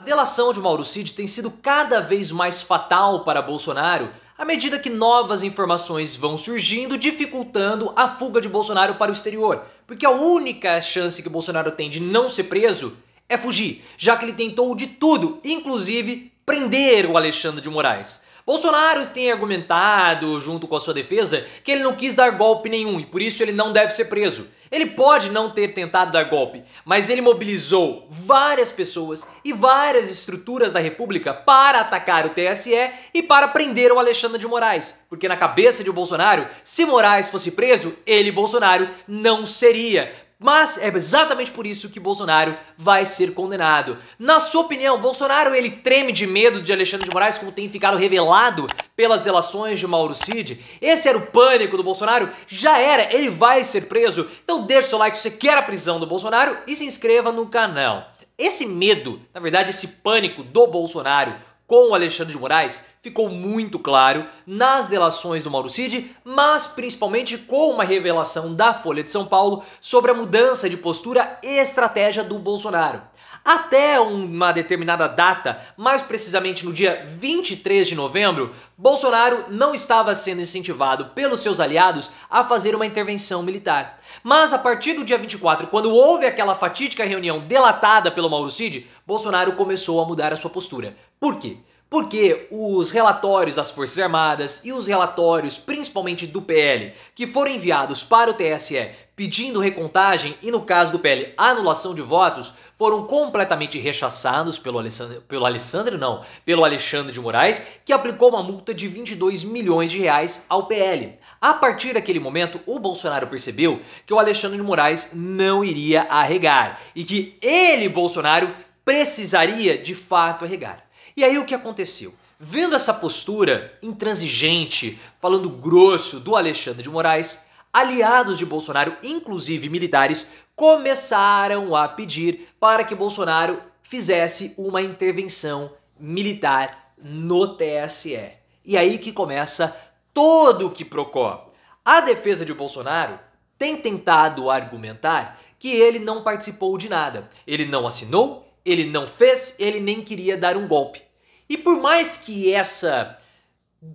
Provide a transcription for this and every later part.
A delação de Mauro Cid tem sido cada vez mais fatal para Bolsonaro à medida que novas informações vão surgindo, dificultando a fuga de Bolsonaro para o exterior. Porque a única chance que Bolsonaro tem de não ser preso é fugir, já que ele tentou de tudo, inclusive prender o Alexandre de Moraes. Bolsonaro tem argumentado, junto com a sua defesa, que ele não quis dar golpe nenhum e por isso ele não deve ser preso. Ele pode não ter tentado dar golpe, mas ele mobilizou várias pessoas e várias estruturas da República para atacar o TSE e para prender o Alexandre de Moraes. Porque na cabeça de Bolsonaro, se Moraes fosse preso, ele, Bolsonaro, não seria. Mas é exatamente por isso que Bolsonaro vai ser condenado. Na sua opinião, Bolsonaro ele treme de medo de Alexandre de Moraes, como tem ficado revelado pelas delações de Mauro Cid? Esse era o pânico do Bolsonaro? Já era, ele vai ser preso? Então deixa seu like se você quer a prisão do Bolsonaro e se inscreva no canal. Esse medo, na verdade, esse pânico do Bolsonaro com o Alexandre de Moraes ficou muito claro nas delações do Mauro Cid, mas principalmente com uma revelação da Folha de São Paulo sobre a mudança de postura e estratégia do Bolsonaro. Até uma determinada data, mais precisamente no dia 23 de novembro, Bolsonaro não estava sendo incentivado pelos seus aliados a fazer uma intervenção militar. Mas a partir do dia 24, quando houve aquela fatídica reunião delatada pelo Mauro Cid, Bolsonaro começou a mudar a sua postura. Por quê? porque os relatórios das Forças Armadas e os relatórios, principalmente do PL, que foram enviados para o TSE pedindo recontagem e, no caso do PL, anulação de votos, foram completamente rechaçados pelo Alessandro, pelo Alessandro não, pelo Alexandre de Moraes, que aplicou uma multa de 22 milhões de reais ao PL. A partir daquele momento, o Bolsonaro percebeu que o Alexandre de Moraes não iria arregar e que ele, Bolsonaro, precisaria de fato arregar. E aí o que aconteceu? Vendo essa postura intransigente, falando grosso do Alexandre de Moraes, aliados de Bolsonaro, inclusive militares, começaram a pedir para que Bolsonaro fizesse uma intervenção militar no TSE. E aí que começa todo o que Procó. A defesa de Bolsonaro tem tentado argumentar que ele não participou de nada. Ele não assinou, ele não fez, ele nem queria dar um golpe. E por mais que essa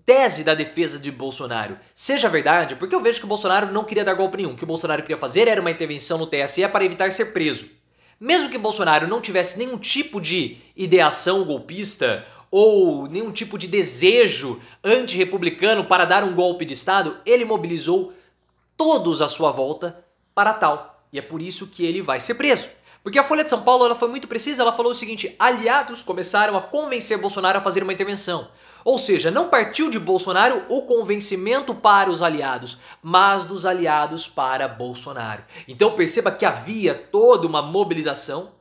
tese da defesa de Bolsonaro seja verdade, porque eu vejo que o Bolsonaro não queria dar golpe nenhum, o que o Bolsonaro queria fazer era uma intervenção no TSE para evitar ser preso. Mesmo que Bolsonaro não tivesse nenhum tipo de ideação golpista ou nenhum tipo de desejo antirrepublicano para dar um golpe de Estado, ele mobilizou todos à sua volta para tal. E é por isso que ele vai ser preso. Porque a Folha de São Paulo ela foi muito precisa, ela falou o seguinte: aliados começaram a convencer Bolsonaro a fazer uma intervenção. Ou seja, não partiu de Bolsonaro o convencimento para os aliados, mas dos aliados para Bolsonaro. Então perceba que havia toda uma mobilização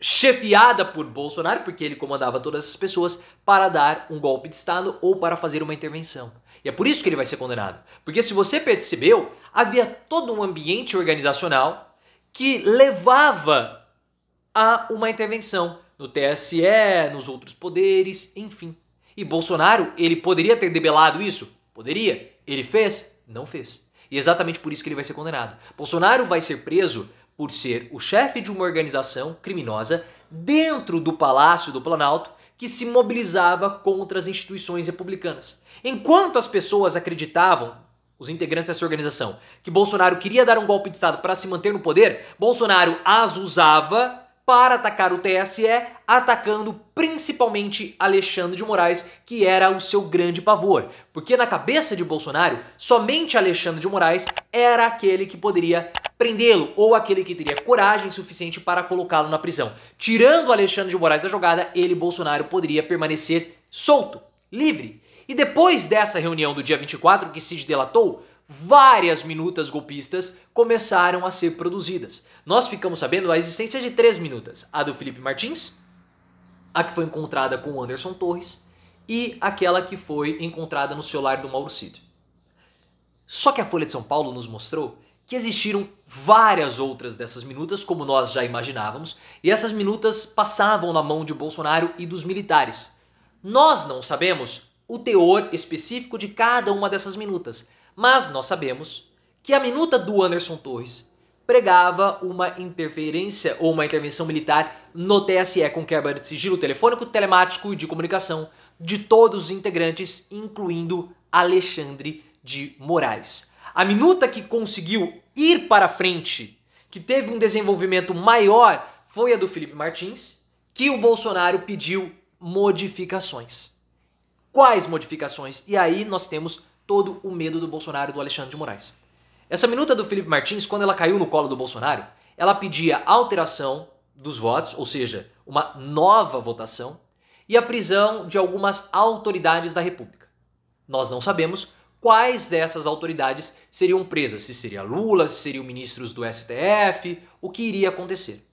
chefiada por Bolsonaro, porque ele comandava todas essas pessoas, para dar um golpe de Estado ou para fazer uma intervenção. E é por isso que ele vai ser condenado. Porque se você percebeu, havia todo um ambiente organizacional que levava a uma intervenção no TSE, nos outros poderes, enfim. E Bolsonaro, ele poderia ter debelado isso? Poderia. Ele fez? Não fez. E exatamente por isso que ele vai ser condenado. Bolsonaro vai ser preso por ser o chefe de uma organização criminosa dentro do Palácio do Planalto que se mobilizava contra as instituições republicanas. Enquanto as pessoas acreditavam os integrantes dessa organização, que Bolsonaro queria dar um golpe de Estado para se manter no poder, Bolsonaro as usava para atacar o TSE, atacando principalmente Alexandre de Moraes, que era o seu grande pavor. Porque na cabeça de Bolsonaro, somente Alexandre de Moraes era aquele que poderia prendê-lo ou aquele que teria coragem suficiente para colocá-lo na prisão. Tirando Alexandre de Moraes da jogada, ele, Bolsonaro, poderia permanecer solto, livre. E depois dessa reunião do dia 24 que Cid delatou, várias minutas golpistas começaram a ser produzidas. Nós ficamos sabendo a existência de três minutas: a do Felipe Martins, a que foi encontrada com o Anderson Torres e aquela que foi encontrada no celular do Mauro Cid. Só que a Folha de São Paulo nos mostrou que existiram várias outras dessas minutas, como nós já imaginávamos, e essas minutas passavam na mão de Bolsonaro e dos militares. Nós não sabemos o teor específico de cada uma dessas minutas, mas nós sabemos que a minuta do Anderson Torres pregava uma interferência ou uma intervenção militar no TSE com quebra de sigilo telefônico, telemático e de comunicação de todos os integrantes, incluindo Alexandre de Moraes. A minuta que conseguiu ir para frente, que teve um desenvolvimento maior, foi a do Felipe Martins, que o Bolsonaro pediu modificações quais modificações? E aí nós temos todo o medo do Bolsonaro e do Alexandre de Moraes. Essa minuta do Felipe Martins, quando ela caiu no colo do Bolsonaro, ela pedia alteração dos votos, ou seja, uma nova votação, e a prisão de algumas autoridades da República. Nós não sabemos quais dessas autoridades seriam presas, se seria Lula, se seriam ministros do STF, o que iria acontecer.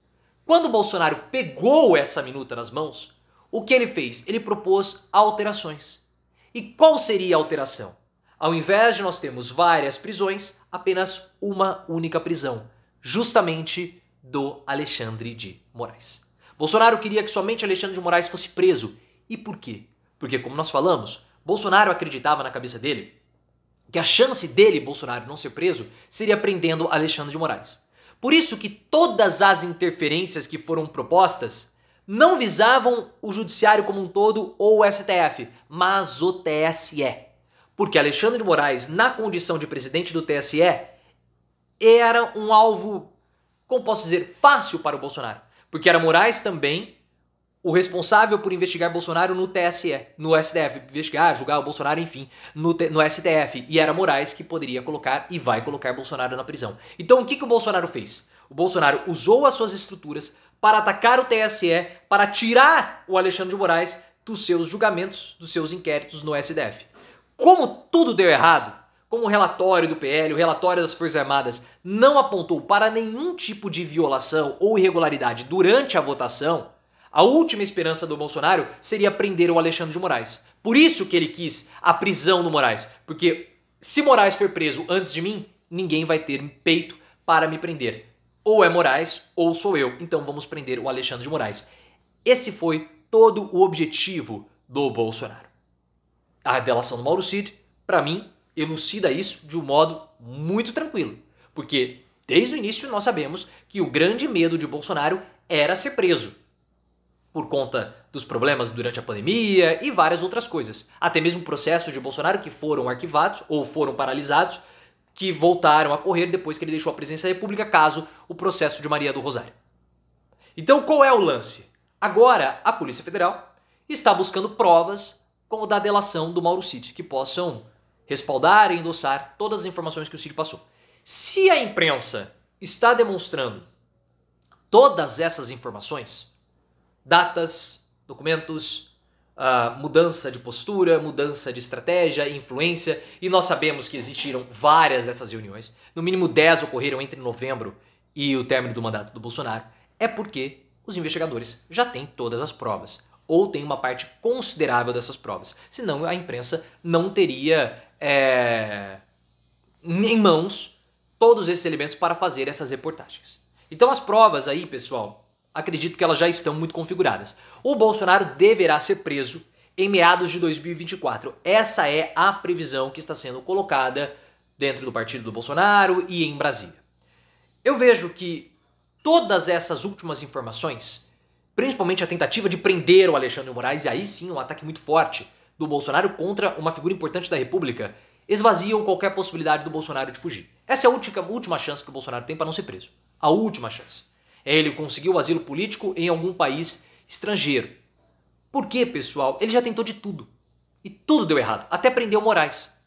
Quando Bolsonaro pegou essa minuta nas mãos, o que ele fez? Ele propôs alterações. E qual seria a alteração? Ao invés de nós termos várias prisões, apenas uma única prisão, justamente do Alexandre de Moraes. Bolsonaro queria que somente Alexandre de Moraes fosse preso. E por quê? Porque, como nós falamos, Bolsonaro acreditava na cabeça dele que a chance dele, Bolsonaro, não ser preso seria prendendo Alexandre de Moraes. Por isso que todas as interferências que foram propostas não visavam o judiciário como um todo ou o STF, mas o TSE. Porque Alexandre de Moraes, na condição de presidente do TSE, era um alvo, como posso dizer, fácil para o Bolsonaro. Porque era Moraes também o responsável por investigar Bolsonaro no TSE, no STF, investigar, julgar o Bolsonaro, enfim, no, no STF. E era Moraes que poderia colocar e vai colocar Bolsonaro na prisão. Então o que, que o Bolsonaro fez? O Bolsonaro usou as suas estruturas para atacar o TSE, para tirar o Alexandre de Moraes dos seus julgamentos, dos seus inquéritos no SDF. Como tudo deu errado, como o relatório do PL, o relatório das Forças Armadas, não apontou para nenhum tipo de violação ou irregularidade durante a votação, a última esperança do Bolsonaro seria prender o Alexandre de Moraes. Por isso que ele quis a prisão do Moraes, porque se Moraes for preso antes de mim, ninguém vai ter peito para me prender. Ou é Moraes ou sou eu. Então vamos prender o Alexandre de Moraes. Esse foi todo o objetivo do Bolsonaro. A revelação do Mauro Cid, para mim, elucida isso de um modo muito tranquilo. Porque desde o início nós sabemos que o grande medo de Bolsonaro era ser preso por conta dos problemas durante a pandemia e várias outras coisas. Até mesmo processos de Bolsonaro que foram arquivados ou foram paralisados que voltaram a correr depois que ele deixou a presença da República, caso o processo de Maria do Rosário. Então qual é o lance? Agora a Polícia Federal está buscando provas como da delação do Mauro Cid, que possam respaldar e endossar todas as informações que o Cid passou. Se a imprensa está demonstrando todas essas informações, datas, documentos, Uh, mudança de postura, mudança de estratégia, influência, e nós sabemos que existiram várias dessas reuniões, no mínimo 10 ocorreram entre novembro e o término do mandato do Bolsonaro, é porque os investigadores já têm todas as provas, ou têm uma parte considerável dessas provas, senão a imprensa não teria é, em mãos todos esses elementos para fazer essas reportagens. Então as provas aí, pessoal, acredito que elas já estão muito configuradas. O Bolsonaro deverá ser preso em meados de 2024. Essa é a previsão que está sendo colocada dentro do partido do Bolsonaro e em Brasília. Eu vejo que todas essas últimas informações, principalmente a tentativa de prender o Alexandre Moraes, e aí sim um ataque muito forte do Bolsonaro contra uma figura importante da República, esvaziam qualquer possibilidade do Bolsonaro de fugir. Essa é a última, última chance que o Bolsonaro tem para não ser preso. A última chance. É, ele conseguiu asilo político em algum país estrangeiro. Por quê, pessoal? Ele já tentou de tudo. E tudo deu errado, até prendeu Moraes.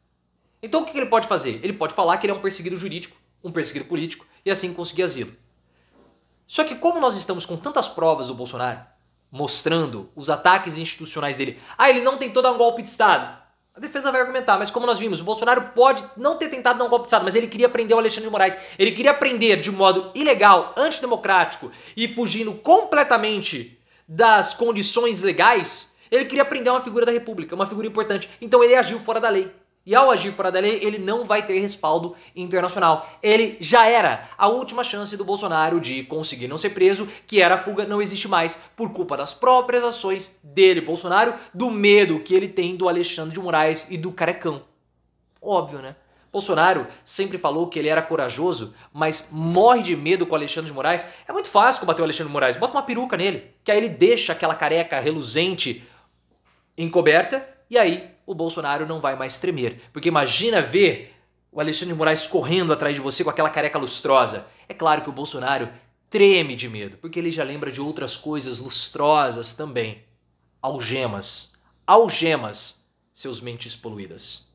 Então o que ele pode fazer? Ele pode falar que ele é um perseguido jurídico, um perseguido político, e assim conseguir asilo. Só que como nós estamos com tantas provas do Bolsonaro, mostrando os ataques institucionais dele, ah, ele não tentou dar um golpe de Estado. A defesa vai argumentar, mas como nós vimos, o Bolsonaro pode não ter tentado dar um golpe de Estado, mas ele queria prender o Alexandre de Moraes. Ele queria prender de modo ilegal, antidemocrático e fugindo completamente das condições legais. Ele queria prender uma figura da República, uma figura importante. Então ele agiu fora da lei. E ao agir fora da lei, ele não vai ter respaldo internacional. Ele já era a última chance do Bolsonaro de conseguir não ser preso, que era a fuga, não existe mais, por culpa das próprias ações dele, Bolsonaro, do medo que ele tem do Alexandre de Moraes e do Carecão. Óbvio, né? Bolsonaro sempre falou que ele era corajoso, mas morre de medo com o Alexandre de Moraes. É muito fácil combater o Alexandre de Moraes. Bota uma peruca nele, que aí ele deixa aquela careca reluzente encoberta e aí o Bolsonaro não vai mais tremer. Porque imagina ver o Alexandre de Moraes correndo atrás de você com aquela careca lustrosa. É claro que o Bolsonaro treme de medo, porque ele já lembra de outras coisas lustrosas também. Algemas. Algemas, seus mentes poluídas.